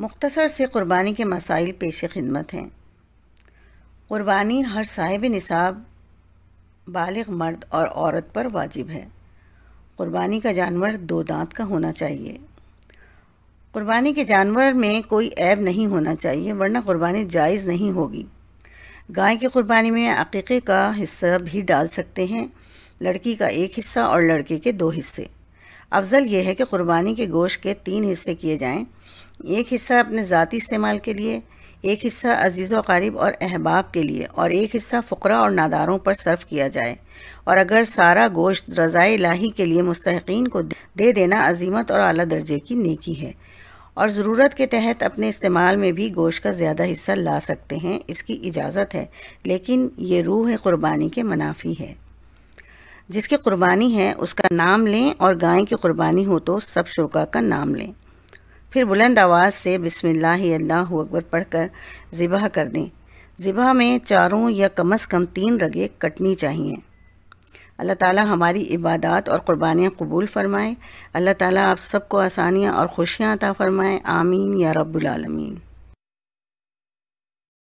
मुख्तसर से कुर्बानी के मसाइल पेश खिदमत हैं क़ुरबानी हर साहिब निसाब बालग मर्द और औरत पर वाजिब है क़ुरबानी का जानवर दो दांत का होना चाहिए क़ुरबानी के जानवर में कोई ऐब नहीं होना चाहिए वरना क़ुरबानी जायज़ नहीं होगी गाय की क़ुरबानी में अकीक़े का हिस्सा भी डाल सकते हैं लड़की का एक हिस्सा और लड़के के दो हिस्से अफजल यह है कि कुर्बानी के गोश के तीन हिस्से किए जाएँ एक हिस्सा अपने ज़ाती इस्तेमाल के लिए एक हिस्सा अजीज़ वकारीब और अहबाब के लिए और एक हिस्सा फ़करा और नादारों पर सर्व किया जाए और अगर सारा गोश्त रज़ाए लाही के लिए मुस्तकिन को दे देना अजीमत और अली दर्जे की नेकी है और ज़रूरत के तहत अपने इस्तेमाल में भी गोश का ज़्यादा हिस्सा ला सकते हैं इसकी इजाज़त है लेकिन ये रूह क़ुरबानी के मनाफी है जिसकी कुर्बानी है उसका नाम लें और गाय की कुर्बानी हो तो सब शुरुआ का नाम लें फिर बुलंद आवाज़ से बिसमिल्लाह अल्लाह अकबर पढ़कर ज़िबा कर दें ज़िबा में चारों या कम अज़ कम तीन रगे कटनी चाहिए अल्लाह ताला हमारी इबादत और क़ुरबानियाँ कबूल फ़रमाएँ अल्लाह ताला आप सबको आसानियाँ और खुशियाँ अता फ़रमाएँ आमीन या रबालमीन